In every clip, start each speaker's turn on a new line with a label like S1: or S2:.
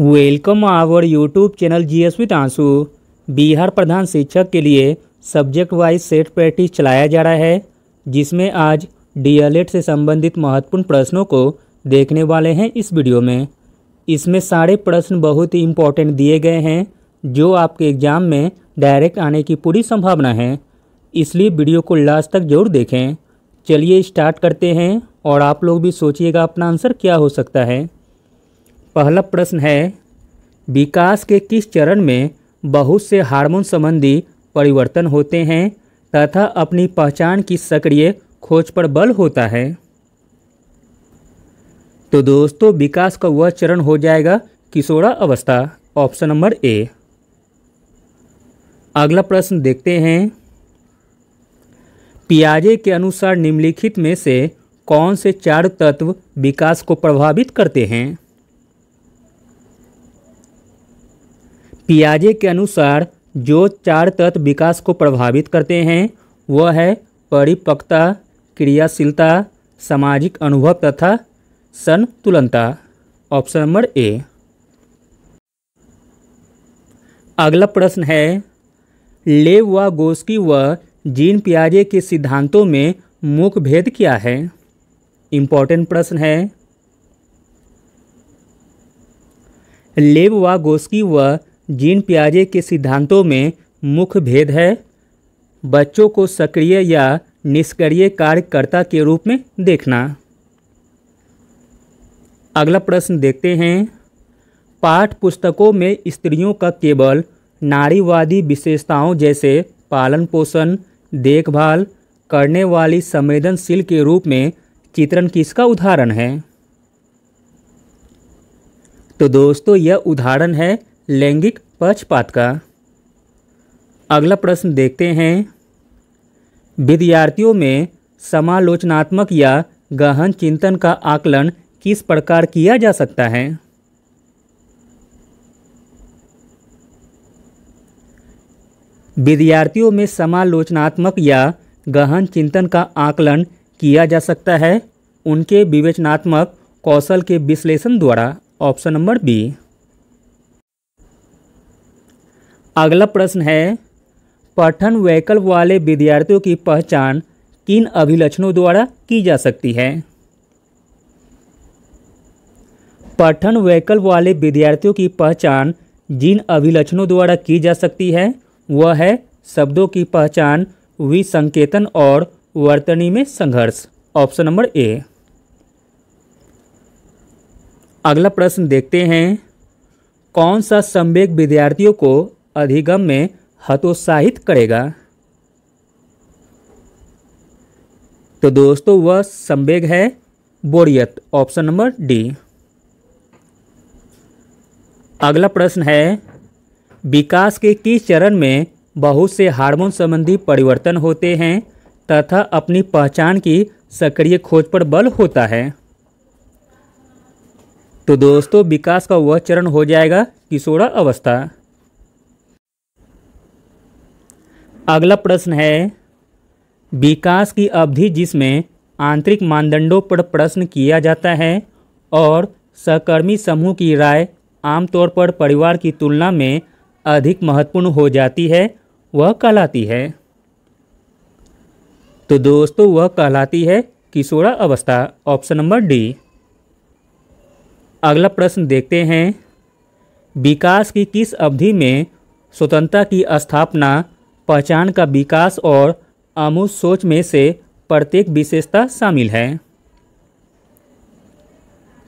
S1: welcome our YouTube channel G S आंसू बिहार प्रधान शिक्षक के लिए सब्जेक्ट वाइज सेट प्रैक्टिस चलाया जा रहा है जिसमें आज डीएलएड से संबंधित महत्वपूर्ण प्रश्नों को देखने वाले हैं इस वीडियो में इसमें सारे प्रश्न बहुत ही इम्पोर्टेंट दिए गए हैं जो आपके एग्ज़ाम में डायरेक्ट आने की पूरी संभावना है इसलिए वीडियो को लास्ट तक जरूर देखें चलिए स्टार्ट करते हैं और आप लोग भी सोचिएगा अपना आंसर क्या हो सकता है पहला प्रश्न है विकास के किस चरण में बहुत से हार्मोन संबंधी परिवर्तन होते हैं तथा अपनी पहचान की सक्रिय खोज पर बल होता है तो दोस्तों विकास का वह चरण हो जाएगा किशोरा अवस्था ऑप्शन नंबर ए अगला प्रश्न देखते हैं पियाजे के अनुसार निम्नलिखित में से कौन से चार तत्व विकास को प्रभावित करते हैं पियाजे के अनुसार जो चार तत्व विकास को प्रभावित करते हैं वह है परिपक्वता क्रियाशीलता सामाजिक अनुभव तथा संतुलनता ऑप्शन नंबर ए अगला प्रश्न है लेव व गोस्की व जीन पियाजे के सिद्धांतों में मुख्य भेद क्या है इंपॉर्टेंट प्रश्न है लेव व गोस्की व जीन पियाजे के सिद्धांतों में मुख्य भेद है बच्चों को सक्रिय या निष्क्रिय कार्यकर्ता के रूप में देखना अगला प्रश्न देखते हैं पाठ पुस्तकों में स्त्रियों का केवल नारीवादी विशेषताओं जैसे पालन पोषण देखभाल करने वाली संवेदनशील के रूप में चित्रण किसका उदाहरण है तो दोस्तों यह उदाहरण है लैंगिक पक्षपात का अगला प्रश्न देखते हैं विद्यार्थियों में समालोचनात्मक या गहन चिंतन का आकलन किस प्रकार किया जा सकता है विद्यार्थियों में समालोचनात्मक या गहन चिंतन का आकलन किया जा सकता है उनके विवेचनात्मक कौशल के विश्लेषण द्वारा ऑप्शन नंबर बी अगला प्रश्न है पठन वैकल्प वाले विद्यार्थियों की पहचान किन अभिलक्षणों द्वारा की जा सकती है पठन वैकल्प वाले विद्यार्थियों की पहचान जिन अभिलक्षणों द्वारा की जा सकती है वह है शब्दों की पहचान विसंकेतन और वर्तनी में संघर्ष ऑप्शन नंबर ए अगला प्रश्न देखते हैं कौन सा संवेग विद्यार्थियों को अधिगम में हतोत्साहित करेगा तो दोस्तों वह संवेग है बोरियत ऑप्शन नंबर डी अगला प्रश्न है विकास के किस चरण में बहुत से हार्मोन संबंधी परिवर्तन होते हैं तथा अपनी पहचान की सक्रिय खोज पर बल होता है तो दोस्तों विकास का वह चरण हो जाएगा किशोरा अवस्था अगला प्रश्न है विकास की अवधि जिसमें आंतरिक मानदंडों पर प्रश्न किया जाता है और सहकर्मी समूह की राय आमतौर पर परिवार की तुलना में अधिक महत्वपूर्ण हो जाती है वह कहलाती है तो दोस्तों वह कहलाती है किशोरा अवस्था ऑप्शन नंबर डी अगला प्रश्न देखते हैं विकास की किस अवधि में स्वतंत्रता की स्थापना पहचान का विकास और आमूल सोच में से प्रत्येक विशेषता शामिल है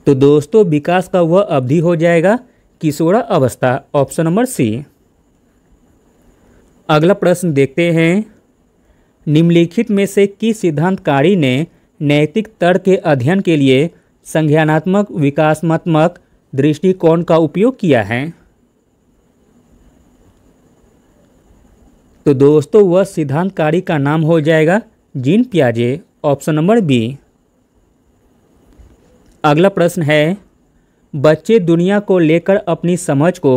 S1: तो दोस्तों विकास का वह अवधि हो जाएगा किशोरा अवस्था ऑप्शन नंबर सी अगला प्रश्न देखते हैं निम्नलिखित में से किस सिद्धांतकारी ने नैतिक तर्क के अध्ययन के लिए संज्ञानात्मक विकासात्मक दृष्टिकोण का उपयोग किया है तो दोस्तों वह सिद्धांतकारी का नाम हो जाएगा जीन प्याजे ऑप्शन नंबर बी अगला प्रश्न है बच्चे दुनिया को लेकर अपनी समझ को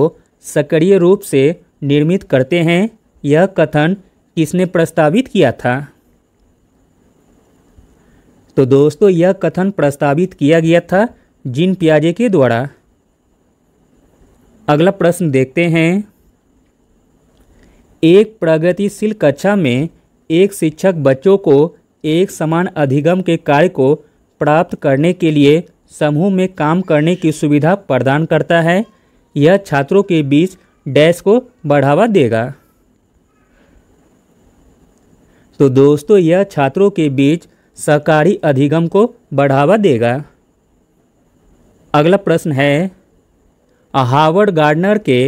S1: सक्रिय रूप से निर्मित करते हैं यह कथन किसने प्रस्तावित किया था तो दोस्तों यह कथन प्रस्तावित किया गया था जिन प्याजे के द्वारा अगला प्रश्न देखते हैं एक प्रगतिशील कक्षा में एक शिक्षक बच्चों को एक समान अधिगम के कार्य को प्राप्त करने के लिए समूह में काम करने की सुविधा प्रदान करता है यह छात्रों के बीच डैश को बढ़ावा देगा तो दोस्तों यह छात्रों के बीच सहकारी अधिगम को बढ़ावा देगा अगला प्रश्न है हावर्ड गार्डनर के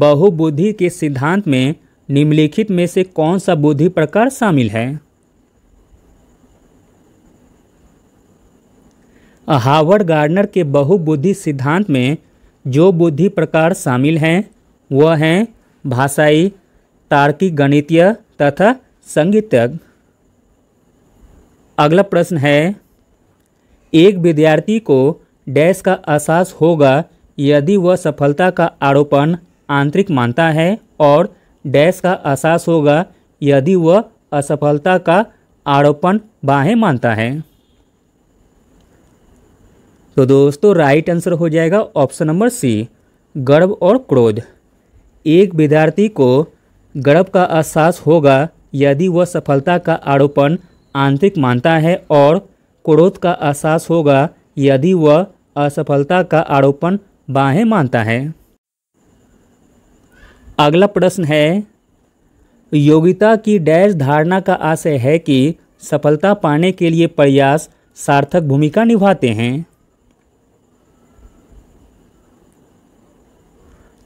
S1: बहुबुद्धि के सिद्धांत में निम्नलिखित में से कौन सा बुद्धि प्रकार शामिल है हावर्ड गार्डनर के बहुबुद्धि सिद्धांत में जो बुद्धि प्रकार शामिल हैं वह हैं भाषाई तार्किक गणितीय तथा संगीतज्ञ अगला प्रश्न है एक विद्यार्थी को डैश का एहसास होगा यदि वह सफलता का आरोपण आंतरिक मानता है और डैश का एहसास होगा यदि वह असफलता का आरोपण बाहें मानता है तो दोस्तों राइट आंसर हो जाएगा ऑप्शन नंबर सी गर्व और क्रोध एक विद्यार्थी को गर्व का एहसास होगा यदि वह सफलता का आरोपण आंतरिक मानता है और क्रोध का एहसास होगा यदि वह असफलता का आरोपण बाहें मानता है अगला प्रश्न है योग्यता की डैश धारणा का आशय है कि सफलता पाने के लिए प्रयास सार्थक भूमिका निभाते हैं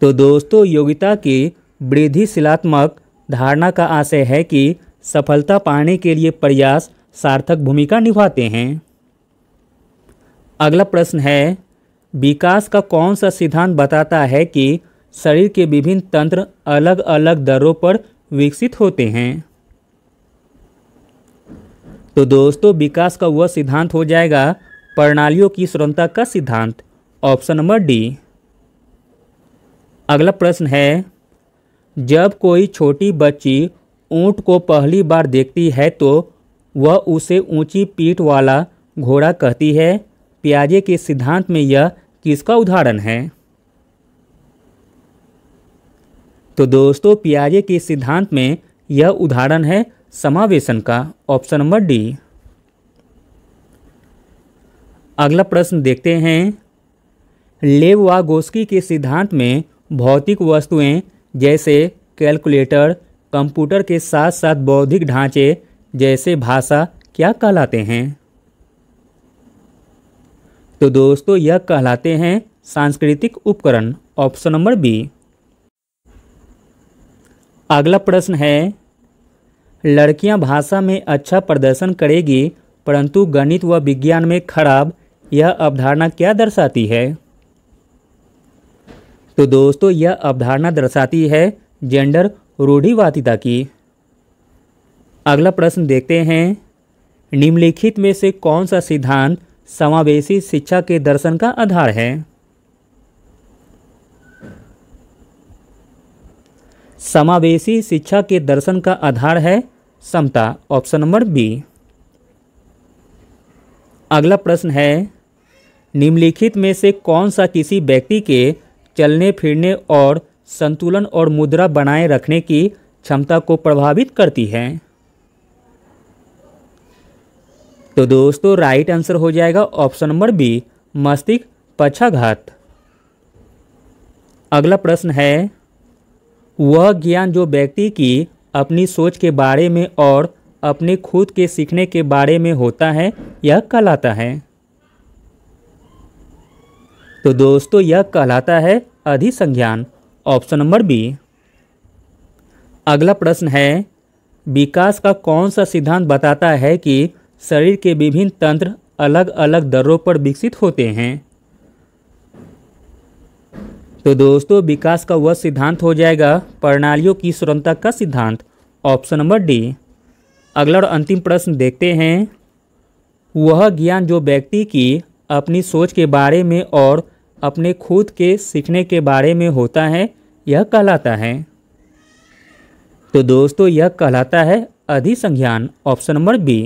S1: तो दोस्तों योग्यता की वृद्धिशिलात्मक धारणा का आशय है कि सफलता पाने के लिए प्रयास सार्थक भूमिका निभाते हैं अगला प्रश्न है विकास का कौन सा सिद्धांत बताता है कि शरीर के विभिन्न तंत्र अलग अलग दरों पर विकसित होते हैं तो दोस्तों विकास का वह सिद्धांत हो जाएगा प्रणालियों की स्वतंत्रता का सिद्धांत ऑप्शन नंबर डी अगला प्रश्न है जब कोई छोटी बच्ची ऊंट को पहली बार देखती है तो वह उसे ऊंची पीठ वाला घोड़ा कहती है प्याजे के सिद्धांत में यह किसका उदाहरण है तो दोस्तों पियाजे के सिद्धांत में यह उदाहरण है समावेशन का ऑप्शन नंबर डी अगला प्रश्न देखते हैं लेव व गोस्की के सिद्धांत में भौतिक वस्तुएं जैसे कैलकुलेटर कंप्यूटर के साथ साथ बौद्धिक ढांचे जैसे भाषा क्या कहलाते हैं तो दोस्तों यह कहलाते हैं सांस्कृतिक उपकरण ऑप्शन नंबर बी अगला प्रश्न है लड़कियां भाषा में अच्छा प्रदर्शन करेगी परंतु गणित व विज्ञान में खराब यह अवधारणा क्या दर्शाती है तो दोस्तों यह अवधारणा दर्शाती है जेंडर रूढ़िवादिता की अगला प्रश्न देखते हैं निम्नलिखित में से कौन सा सिद्धांत समावेशी शिक्षा के दर्शन का आधार है समावेशी शिक्षा के दर्शन का आधार है समता ऑप्शन नंबर बी अगला प्रश्न है निम्नलिखित में से कौन सा किसी व्यक्ति के चलने फिरने और संतुलन और मुद्रा बनाए रखने की क्षमता को प्रभावित करती है तो दोस्तों राइट आंसर हो जाएगा ऑप्शन नंबर बी मस्तिष्क पक्षाघात अगला प्रश्न है वह ज्ञान जो व्यक्ति की अपनी सोच के बारे में और अपने खुद के सीखने के बारे में होता है यह कहलाता है तो दोस्तों यह कहलाता है अधिसंज्ञान ऑप्शन नंबर बी अगला प्रश्न है विकास का कौन सा सिद्धांत बताता है कि शरीर के विभिन्न तंत्र अलग अलग दरों पर विकसित होते हैं तो दोस्तों विकास का वह सिद्धांत हो जाएगा प्रणालियों की स्वतंत्रता का सिद्धांत ऑप्शन नंबर डी अगला और अंतिम प्रश्न देखते हैं वह ज्ञान जो व्यक्ति की अपनी सोच के बारे में और अपने खुद के सीखने के बारे में होता है यह कहलाता है तो दोस्तों यह कहलाता है अधिसंज्ञान ऑप्शन नंबर बी